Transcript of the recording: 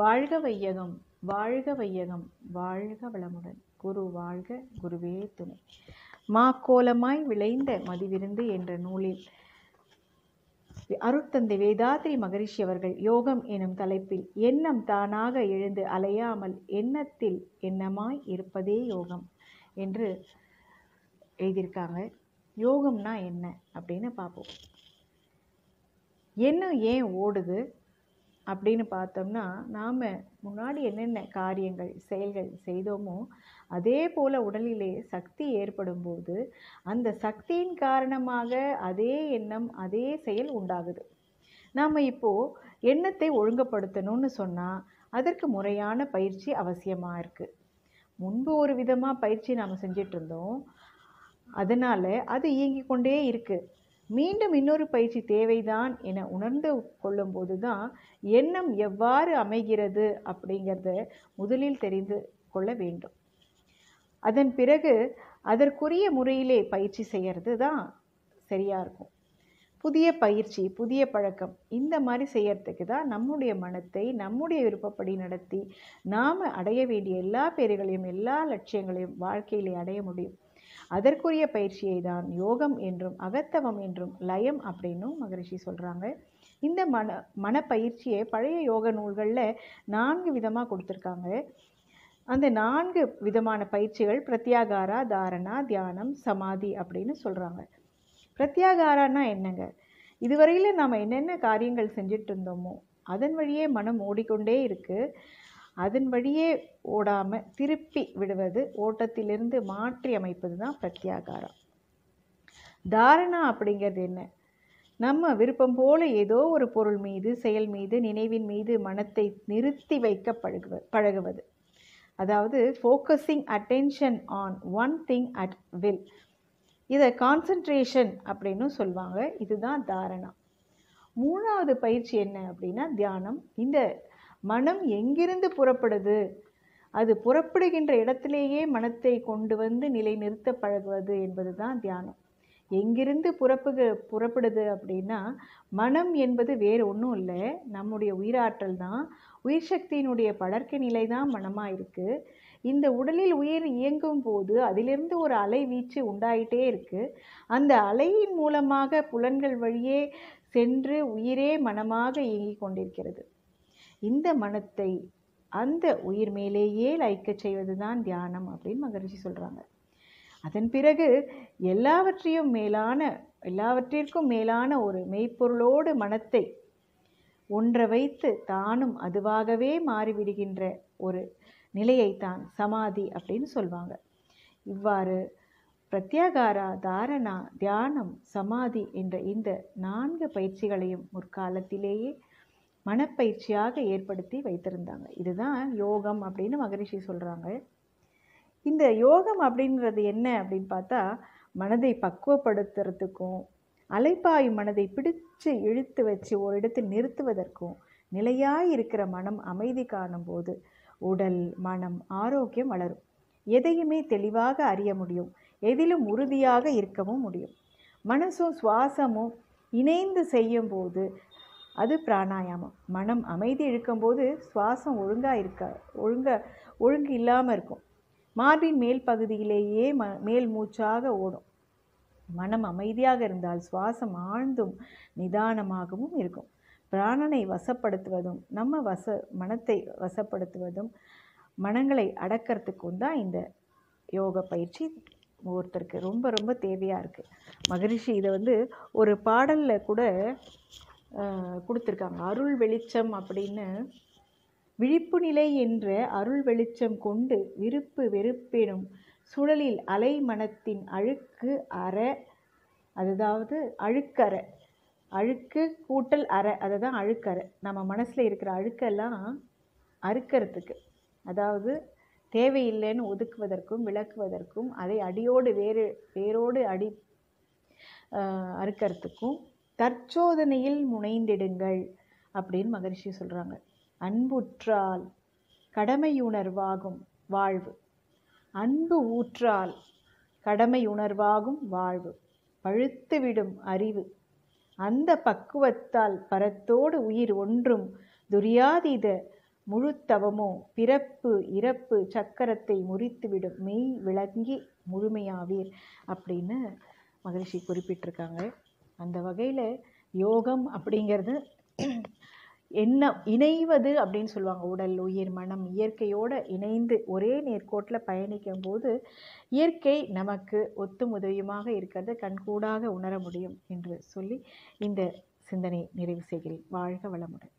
வாழ்க வையகம் வாழ்க வையகம் வாழ்க வளமுடன் குரு வாழ்க குருவே துணை மா கோலமாய் விளைந்த மதிவிருந்து என்ற நூலில் அருட்தந்தை வேதாத்ரி மகரிஷி அவர்கள் யோகம் எனும் தலைப்பில் எண்ணம் தானாக எழுந்து அலையாமல் எண்ணத்தில் எண்ணமாய் இருப்பதே யோகம் என்று எழுதியிருக்காங்க யோகம்னா என்ன அப்படின்னு பார்ப்போம் எண்ணம் ஏன் ஓடுது அப்படின்னு பார்த்தோம்னா நாம் முன்னாடி என்னென்ன காரியங்கள் செயல்கள் செய்தோமோ அதே போல் உடலிலே சக்தி ஏற்படும் போது அந்த சக்தியின் காரணமாக அதே எண்ணம் அதே செயல் உண்டாகுது நாம் இப்போது எண்ணத்தை ஒழுங்குபடுத்தணும்னு சொன்னால் அதற்கு முறையான பயிற்சி அவசியமாக இருக்குது முன்பு ஒரு விதமாக பயிற்சி நாம் செஞ்சிட்ருந்தோம் அதனால் அது இயங்கிக் கொண்டே இருக்குது மீண்டும் இன்னொரு பயிற்சி தேவைதான் என உணர்ந்து கொள்ளும்போது தான் எண்ணம் எவ்வாறு அமைகிறது அப்படிங்கிறத முதலில் தெரிந்து கொள்ள வேண்டும் அதன் பிறகு அதற்குரிய முறையிலே பயிற்சி செய்கிறது தான் சரியாக இருக்கும் புதிய பயிற்சி புதிய பழக்கம் இந்த மாதிரி செய்யறதுக்கு தான் நம்முடைய மனத்தை நம்முடைய விருப்பப்படி நடத்தி நாம் அடைய வேண்டிய எல்லா பேர்களையும் எல்லா லட்சியங்களையும் வாழ்க்கையிலே அடைய முடியும் அதற்குரிய பயிற்சியை தான் யோகம் என்றும் அகத்தவம் என்றும் லயம் அப்படின்னும் மகரிஷி சொல்கிறாங்க இந்த மன மனப்பயிற்சியை பழைய யோக நூல்களில் நான்கு விதமாக கொடுத்துருக்காங்க அந்த நான்கு விதமான பயிற்சிகள் பிரத்யாகாரா தாரணா தியானம் சமாதி அப்படின்னு சொல்கிறாங்க பிரத்யாகாரானா என்னங்க இதுவரையில் நாம் என்னென்ன காரியங்கள் செஞ்சுட்டு இருந்தோமோ அதன் வழியே மனம் ஓடிக்கொண்டே இருக்குது அதன் வழியே ஓடாமல் திருப்பி விடுவது ஓட்டத்திலிருந்து மாற்றி அமைப்பது தான் பிரத்யாகாரம் தாரணா அப்படிங்கிறது என்ன நம்ம விருப்பம் போல ஏதோ ஒரு பொருள் மீது செயல் மீது நினைவின் மீது மனத்தை நிறுத்தி வைக்க பழகுவ பழகுவது அதாவது focusing attention on one thing at will இதை கான்சன்ட்ரேஷன் அப்படின்னு சொல்லுவாங்க இதுதான் தாரணா மூணாவது பயிற்சி என்ன அப்படின்னா தியானம் இந்த மனம் எங்கிருந்து புறப்படுது அது புறப்படுகின்ற இடத்திலேயே மனத்தை கொண்டு வந்து நிறுத்த பழகுவது என்பது தான் தியானம் எங்கிருந்து புறப்புக புறப்படுது அப்படின்னா மனம் என்பது வேறு ஒன்றும் இல்லை நம்முடைய உயிராற்றல் தான் உயிர் சக்தியினுடைய படர்க்க நிலை தான் மனமாக இருக்குது இந்த உடலில் உயிர் இயங்கும் போது அதிலிருந்து ஒரு அலை வீச்சு உண்டாயிட்டே இருக்குது அந்த அலையின் மூலமாக புலன்கள் வழியே சென்று உயிரே மனமாக இயங்கிக் கொண்டிருக்கிறது இந்த மனத்தை அந்த உயிர் மேலேயே லயிக்க செய்வதுதான் தியானம் அப்படின்னு மகரிஷி சொல்கிறாங்க அதன் பிறகு எல்லாவற்றையும் மேலான எல்லாவற்றிற்கும் மேலான ஒரு மெய்ப்பொருளோடு மனத்தை ஒன்றை வைத்து தானும் அதுவாகவே மாறிவிடுகின்ற ஒரு நிலையைத்தான் சமாதி அப்படின்னு சொல்லுவாங்க இவ்வாறு பிரத்யாகாரா தாரணா தியானம் சமாதி என்ற இந்த நான்கு பயிற்சிகளையும் முற்காலத்திலேயே மனப்பயிற்சியாக ஏற்படுத்தி வைத்திருந்தாங்க இதுதான் யோகம் அப்படின்னு மகரிஷி சொல்கிறாங்க இந்த யோகம் அப்படின்றது என்ன அப்படின்னு பார்த்தா மனதை பக்குவப்படுத்துறதுக்கும் அலைப்பாய் மனதை பிடிச்சு இழுத்து வச்சு ஒரு இடத்தில் நிறுத்துவதற்கும் நிலையாக இருக்கிற மனம் அமைதி காணும் போது உடல் மனம் ஆரோக்கியம் வளரும் எதையுமே தெளிவாக அறிய முடியும் எதிலும் உறுதியாக இருக்கவும் முடியும் மனசும் சுவாசமும் இணைந்து செய்யும் போது அது பிராணாயாமம் மனம் அமைதி இழுக்கும்போது சுவாசம் ஒழுங்காக இருக்க ஒழுங்க ஒழுங்கு இல்லாமல் இருக்கும் மார்பின் மேல் பகுதியிலேயே ம மேல் மூச்சாக ஓடும் மனம் அமைதியாக இருந்தால் சுவாசம் ஆழ்ந்தும் நிதானமாகவும் இருக்கும் பிராணனை வசப்படுத்துவதும் நம்ம வச மனத்தை வசப்படுத்துவதும் மனங்களை அடக்கிறதுக்கும் தான் இந்த யோக பயிற்சி ஒருத்தருக்கு ரொம்ப ரொம்ப தேவையாக இருக்குது மகரிஷி இதை வந்து ஒரு பாடலில் கூட கொடுத்துருக்காங்க அருள் வெளிச்சம் அப்படின்னு விழிப்பு நிலை என்ற அருள் வெளிச்சம் கொண்டு விருப்பு வெறுப்பெனும் சுழலில் அலை மனத்தின் அழுக்கு அற அதாவது அழுக்கற அழுக்கு கூட்டல் அற அதை தான் அழுக்கற நம்ம மனசில் இருக்கிற அழுக்கெல்லாம் அறுக்கிறதுக்கு அதாவது தேவையில்லைன்னு ஒதுக்குவதற்கும் விளக்குவதற்கும் அதை அடியோடு வேறு வேரோடு அடி அறுக்கிறதுக்கும் தற்சோதனையில் முனைந்திடுங்கள் அப்படின்னு மகரிஷி சொல்கிறாங்க அன்புற்றால் கடமையுணர்வாகும் வாழ்வு அன்பு ஊற்றால் கடமையுணர்வாகும் வாழ்வு பழுத்துவிடும் அறிவு அந்த பக்குவத்தால் பரத்தோடு உயிர் ஒன்றும் துரியாதீத முழுத்தவமோ பிறப்பு இறப்பு சக்கரத்தை முறித்துவிடும் மெய் விளங்கி முழுமையாவீர் அப்படின்னு மகிழ்ச்சி குறிப்பிட்டிருக்காங்க அந்த வகையில் யோகம் அப்படிங்கிறது என்ன இணைவது அப்படின்னு சொல்லுவாங்க உடல் உயிர் மனம் இயற்கையோடு இணைந்து ஒரே நேர்கோட்டில் பயணிக்கும் போது இயற்கை நமக்கு ஒத்து உதவியுமாக இருக்கிறது கண்கூடாக உணர முடியும் என்று சொல்லி இந்த சிந்தனை நிறைவு செய்கிறேன் வாழ்க வளமுடன்